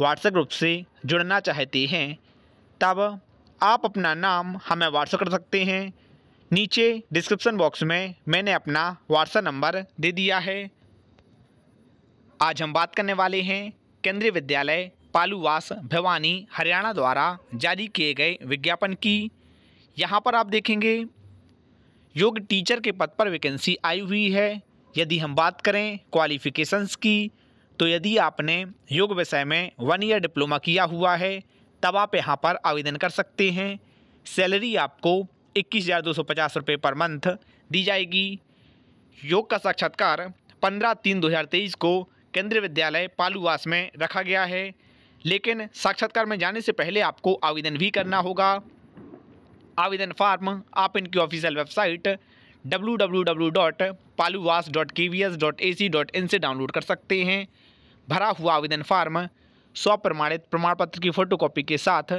WhatsApp group से जुड़ना चाहते हैं तब आप अपना नाम हमें व्हाट्सएप कर सकते हैं नीचे डिस्क्रिप्शन बॉक्स में मैंने अपना व्हाट्सएप नंबर दे दिया है आज हम बात करने वाले हैं केंद्रीय विद्यालय पालूवास भिवानी हरियाणा द्वारा जारी किए गए विज्ञापन की यहाँ पर आप देखेंगे योग्य टीचर के पद पर वैकेंसी आई हुई है यदि हम बात करें क्वालिफ़िकेशंस की तो यदि आपने योग विषय में वन ईयर डिप्लोमा किया हुआ है तब आप यहाँ पर आवेदन कर सकते हैं सैलरी आपको इक्कीस हज़ार दो सौ पचास रुपये पर मंथ दी जाएगी योग का साक्षात्कार पंद्रह तीन दो हज़ार तेईस को केंद्रीय विद्यालय पालूवास में रखा गया है लेकिन साक्षात्कार में जाने से पहले आपको आवेदन भी करना होगा आवेदन फार्म आप इनकी ऑफिशियल वेबसाइट डब्ल्यू डॉट पालूवास dot K V S dot A C dot in से डाउनलोड कर सकते हैं भरा हुआ आवेदन फार्म स्व प्रमाणित प्रमाण पत्र की फोटोकॉपी के साथ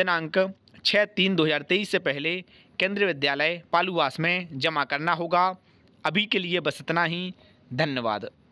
दिनांक छः तीन दो हज़ार तेईस से पहले केंद्रीय विद्यालय पालूवास में जमा करना होगा अभी के लिए बस इतना ही धन्यवाद